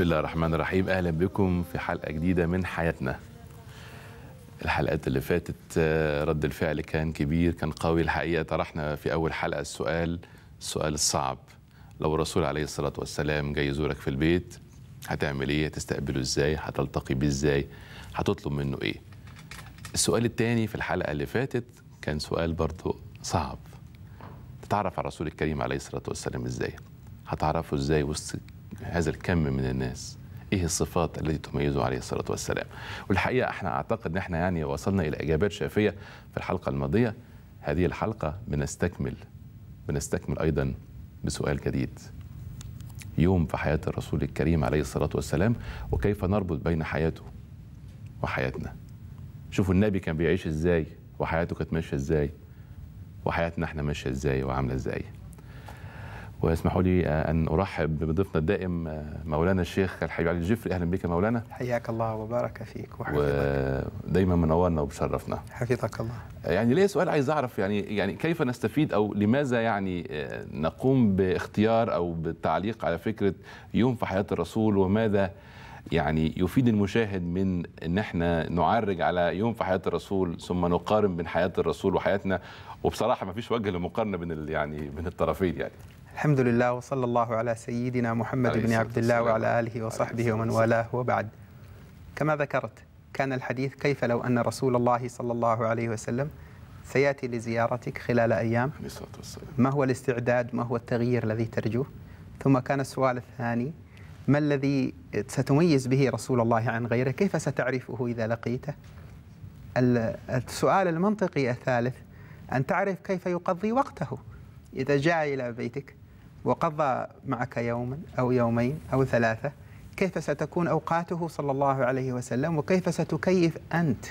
بسم الله الرحمن الرحيم اهلا بكم في حلقه جديده من حياتنا الحلقات اللي فاتت آه، رد الفعل كان كبير كان قوي الحقيقه طرحنا في اول حلقه السؤال السؤال الصعب لو الرسول عليه الصلاه والسلام جاي يزورك في البيت هتعمل ايه هتستقبله ازاي هتلتقي بيه ازاي هتطلب منه ايه السؤال الثاني في الحلقه اللي فاتت كان سؤال برضه صعب تتعرف على الرسول الكريم عليه الصلاه والسلام ازاي هتعرفه ازاي وسط هذا الكم من الناس ايه الصفات التي تميزه عليه الصلاه والسلام والحقيقه احنا اعتقد ان احنا يعني وصلنا الى اجابات شافيه في الحلقه الماضيه هذه الحلقه بنستكمل بنستكمل ايضا بسؤال جديد يوم في حياه الرسول الكريم عليه الصلاه والسلام وكيف نربط بين حياته وحياتنا شوفوا النبي كان بيعيش ازاي وحياته كانت ماشيه ازاي وحياتنا احنا ماشيه ازاي وعامله ازاي واسمحوا لي ان ارحب بضيفنا الدائم آه، مولانا الشيخ الحبيب علي الجفري اهلا بك مولانا حياك الله وبارك فيك وحفظك ودايما منورنا وبشرفنا حفظك الله آه، يعني ليه سؤال عايز اعرف يعني يعني كيف نستفيد او لماذا يعني آه، نقوم باختيار او بالتعليق على فكره يوم في حياه الرسول وماذا يعني يفيد المشاهد من ان احنا نعرج على يوم في حياه الرسول ثم نقارن بين حياه الرسول وحياتنا وبصراحه ما فيش وجه للمقارنه بين يعني بين الطرفين يعني الحمد لله وصلى الله على سيدنا محمد بن عبد الله وعلى آله وصحبه ومن والاه وبعد كما ذكرت كان الحديث كيف لو أن رسول الله صلى الله عليه وسلم سيأتي لزيارتك خلال أيام ما هو الاستعداد ما هو التغيير الذي ترجوه ثم كان السؤال الثاني ما الذي ستميز به رسول الله عن غيره كيف ستعرفه إذا لقيته السؤال المنطقي الثالث أن تعرف كيف يقضي وقته إذا جاء إلى بيتك وقضى معك يوما أو يومين أو ثلاثة كيف ستكون أوقاته صلى الله عليه وسلم وكيف ستكيف أنت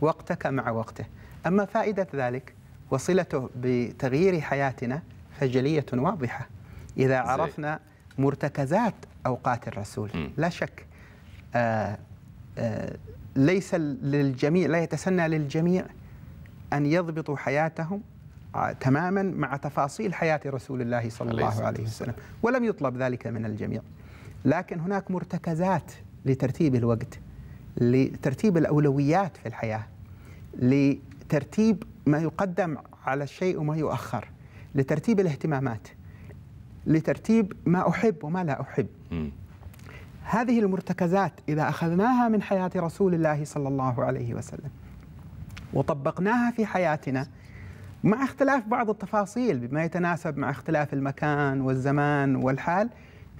وقتك مع وقته أما فائدة ذلك وصلته بتغيير حياتنا فجلية واضحة إذا عرفنا مرتكزات أوقات الرسول لا شك آآ آه، آآ آه، ليس للجميع لا يتسنى للجميع أن يضبطوا حياتهم آه، تماما مع تفاصيل حياة رسول الله صلى الله عليه وسلم ولم يطلب ذلك من الجميع لكن هناك مرتكزات لترتيب الوقت لترتيب الأولويات في الحياة لترتيب ما يقدم على الشيء وما يؤخر لترتيب الاهتمامات لترتيب ما أحب وما لا أحب م. هذه المرتكزات إذا أخذناها من حياة رسول الله صلى الله عليه وسلم وطبقناها في حياتنا مع اختلاف بعض التفاصيل بما يتناسب مع اختلاف المكان والزمان والحال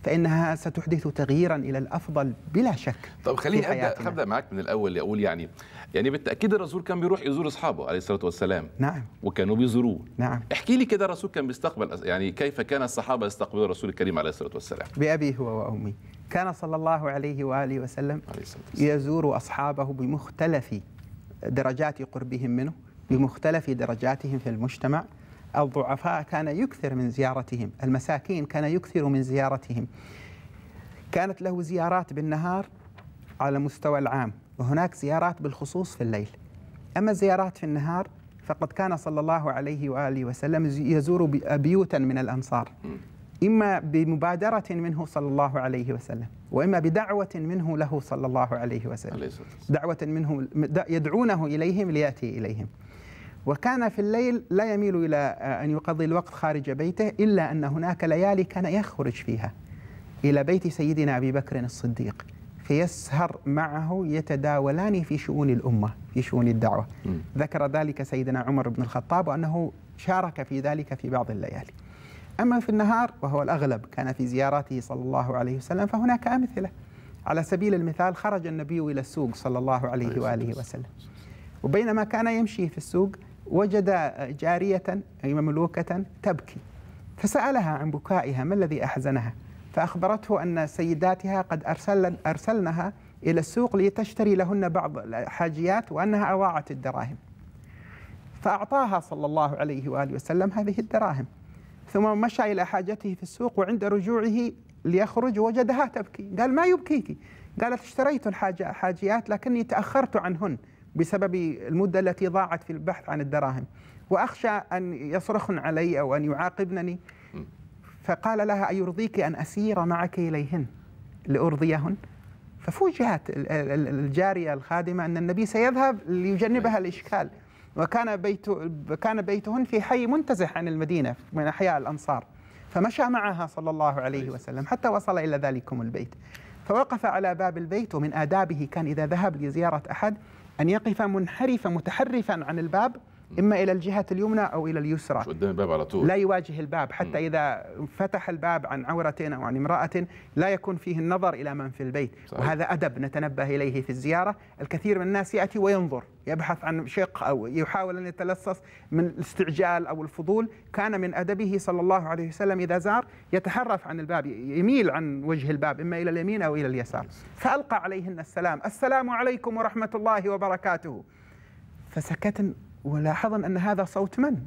فانها ستحدث تغييرا الى الافضل بلا شك طب خليني ابدا ابدا معاك من الاول اقول يعني يعني بالتاكيد الرسول كان بيروح يزور اصحابه عليه الصلاه والسلام نعم وكانوا بيزوروه نعم احكي لي كده الرسول كان بيستقبل يعني كيف كان الصحابه يستقبلوا الرسول الكريم عليه الصلاه والسلام بابي هو وامي كان صلى الله عليه واله وسلم عليه الصلاة والسلام. يزور اصحابه بمختلف درجات قربهم منه بمختلف درجاتهم في المجتمع الضعفاء كان يكثر من زيارتهم المساكين كان يكثر من زيارتهم كانت له زيارات بالنهار على مستوى العام وهناك زيارات بالخصوص في الليل أما الزيارات في النهار فقد كان صلى الله عليه وآله وسلم يزور بيوتا من الأنصار إما بمبادرة منه صلى الله عليه وسلم وإما بدعوة منه له صلى الله عليه وسلم دعوة منه يدعونه إليهم ليأتي إليهم وكان في الليل لا يميل إلى آه، أن يقضي الوقت خارج بيته إلا أن هناك ليالي كان يخرج فيها إلى بيت سيدنا أبي بكر الصديق فيسهر معه يتداولان في شؤون الأمة في شؤون الدعوة ذكر ذلك سيدنا عمر بن الخطاب وأنه شارك في ذلك في بعض الليالي أما في النهار وهو الأغلب كان في زياراته صلى الله عليه وسلم فهناك أمثلة على سبيل المثال خرج النبي إلى السوق صلى الله عليه وآله وسلم وبينما كان يمشي في السوق وجد جارية أي مملوكة تبكي فسألها عن بكائها ما الذي أحزنها فأخبرته أن سيداتها قد أرسلن أرسلنها إلى السوق لتشتري لهن بعض الحاجيات وأنها أضاعت الدراهم فأعطاها صلى الله عليه وآله وسلم هذه الدراهم ثم مشى إلى حاجته في السوق وعند رجوعه ليخرج وجدها تبكي قال ما يبكيك قالت اشتريت الحاجيات لكني تأخرت عنهن بسبب المدة التي ضاعت في البحث عن الدراهم وأخشى أن يصرخن علي أو أن يعاقبنني فقال لها أيرضيك أن أسير معك إليهن لأرضيهن ففوجئت الجارية الخادمة أن النبي سيذهب ليجنبها الإشكال وكان بيت كان بيتهن في حي منتزه عن المدينة من أحياء الأنصار فمشى معها صلى الله عليه وسلم حتى وصل إلى ذلكم البيت فوقف على باب البيت ومن آدابه كان إذا ذهب لزيارة أحد أن يقف منحرفا متحرفا عن الباب إما إلى الجهة اليمنى أو إلى اليسرى قدام الباب على طول لا يواجه الباب حتى إذا فتح الباب عن عورة أو عن امرأة لا يكون فيه النظر إلى من في البيت صحيح. وهذا أدب نتنبه إليه في الزيارة الكثير من الناس يأتي وينظر يبحث عن شق أو يحاول أن يتلصص من الاستعجال أو الفضول كان من أدبه صلى الله عليه وسلم إذا زار يتحرف عن الباب يميل عن وجه الباب إما إلى اليمين أو إلى اليسار فألقى عليهن السلام السلام عليكم ورحمة الله وبركاته فسكتن ولاحظن أن هذا صوت من؟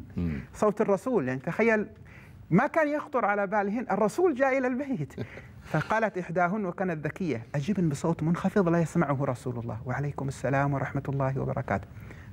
صوت الرسول يعني تخيل ما كان يخطر على بالهن الرسول جاء إلى البيت فقالت إحداهن وكانت ذكية أجبن بصوت منخفض لا يسمعه رسول الله وعليكم السلام ورحمة الله وبركاته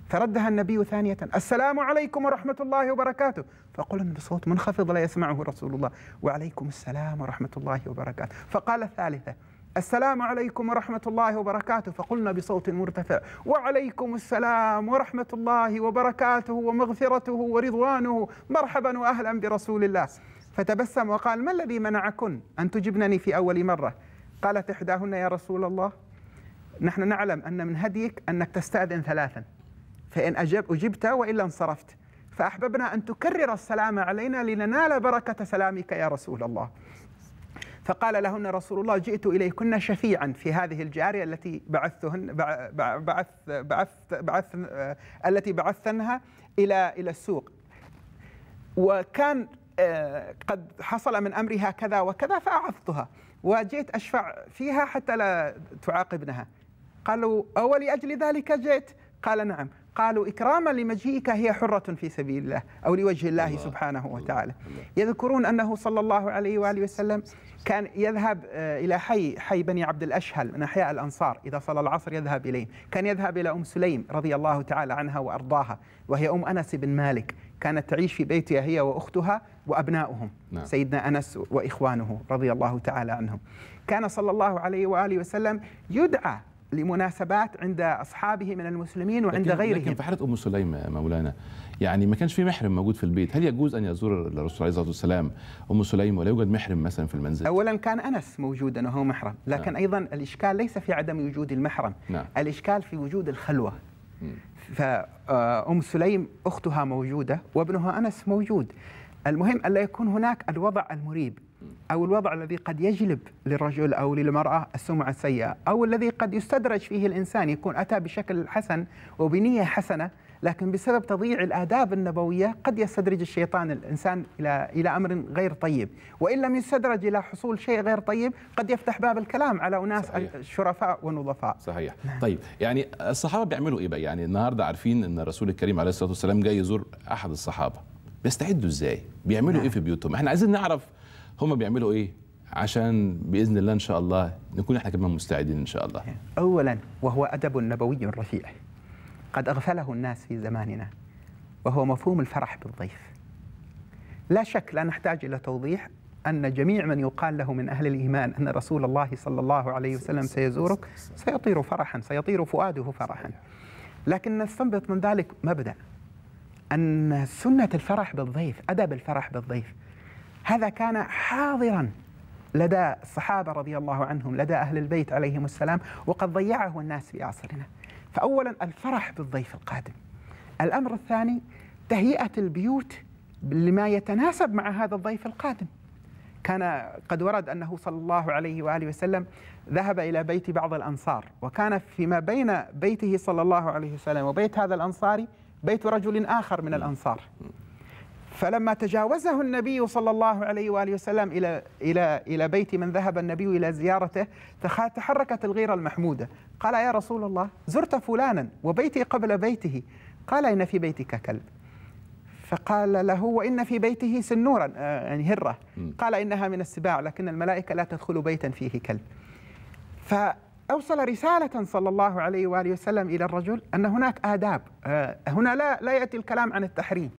فردها النبي ثانية السلام عليكم ورحمة الله وبركاته فقلن بصوت منخفض لا يسمعه رسول الله وعليكم السلام ورحمة الله وبركاته فقال الثالثة السلام عليكم ورحمة الله وبركاته فقلنا بصوت مرتفع وعليكم السلام ورحمة الله وبركاته ومغفرته ورضوانه مرحبا وأهلا برسول الله فتبسم وقال ما الذي منعكن أن تجبنني في أول مرة قالت إحداهن يا رسول الله نحن نعلم أن من هديك أنك تستأذن ثلاثا فإن أجب أجبت وإلا انصرفت فأحببنا أن تكرر السلام علينا لننال بركة سلامك يا رسول الله فقال لهن رسول الله جئت إليكن شفيعا في هذه الجارية التي بعثتهن بعث بعث بعث التي بعثنها إلى إلى السوق وكان آه، قد حصل من أمرها كذا وكذا فأعظتها وجئت أشفع فيها حتى لا تعاقبنها قالوا أولي أجل ذلك جئت قال نعم قالوا إكراما لمجيئك هي حرة في سبيل الله أو لوجه الله, الله سبحانه الله وتعالى الله يذكرون أنه صلى الله عليه وآله وسلم كان يذهب آه، إلى حي حي بني عبد الأشهل من أحياء الأنصار إذا صلى العصر يذهب إليه كان يذهب إلى أم سليم رضي الله تعالى عنها وأرضاها وهي أم أنس بن مالك كانت تعيش في بيتها هي وأختها وأبناؤهم نعم. سيدنا أنس وإخوانه رضي الله تعالى عنهم كان صلى الله عليه وآله وسلم يدعى لمناسبات عند أصحابه من المسلمين وعند لكن غيرهم لكن في حالة أم سليمة مولانا يعني ما كانش في محرم موجود في البيت هل يجوز أن يزور الرسول عليه الصلاة والسلام أم سليم ولا يوجد محرم مثلا في المنزل أولا كان أنس موجودا وهو محرم نعم. لكن نعم. أيضا الإشكال ليس في عدم وجود المحرم نعم. الإشكال في وجود الخلوة فأم آه، سليم أختها موجودة وابنها أنس موجود المهم ألا يكون هناك الوضع المريب أو الوضع الذي قد يجلب للرجل أو للمرأة السمعة السيئة أو الذي قد يستدرج فيه الإنسان يكون أتى بشكل حسن وبنية حسنة لكن بسبب تضييع الآداب النبوية قد يستدرج الشيطان الإنسان إلى إلى أمر غير طيب وإن لم يستدرج إلى حصول شيء غير طيب قد يفتح باب الكلام على أناس صحيح. شرفاء ونظفاء صحيح نعم. طيب يعني الصحابة بيعملوا إيه بقى يعني النهاردة عارفين أن الرسول الكريم عليه الصلاة والسلام جاي يزور أحد الصحابة بيستعدوا ازاي بيعملوا نعم. ايه في بيوتهم احنا عايزين نعرف هم بيعملوا ايه عشان باذن الله ان شاء الله نكون احنا كمان مستعدين ان شاء الله اولا وهو ادب نبوي رفيع قد اغفله الناس في زماننا وهو مفهوم الفرح بالضيف لا شك لا نحتاج الى توضيح أن جميع من يقال له من أهل الإيمان أن رسول الله صلى الله عليه وسلم سيزورك سيطير فرحا سيطير فؤاده فرحا لكن نستنبط من ذلك مبدأ أن سنة الفرح بالضيف أدب الفرح بالضيف هذا كان حاضرا لدى الصحابة رضي الله عنهم لدى أهل البيت عليهم السلام وقد ضيعه الناس في عصرنا فأولا الفرح بالضيف القادم الأمر الثاني تهيئة البيوت لما يتناسب مع هذا الضيف القادم كان قد ورد أنه صلى الله عليه وآله وسلم ذهب إلى بيت بعض الأنصار وكان فيما بين بيته صلى الله عليه وسلم وبيت هذا الأنصاري بيت رجل آخر من الأنصار فلما تجاوزه النبي صلى الله عليه واله وسلم الى الى الى بيت من ذهب النبي الى زيارته تحركت الغيره المحموده قال يا رسول الله زرت فلانا وبيتي قبل بيته قال ان في بيتك كلب فقال له وان في بيته سنورا آه، يعني هره قال انها من السباع لكن الملائكه لا تدخل بيتا فيه كلب فاوصل رساله صلى الله عليه واله وسلم الى الرجل ان هناك اداب آه، هنا لا لا ياتي الكلام عن التحريم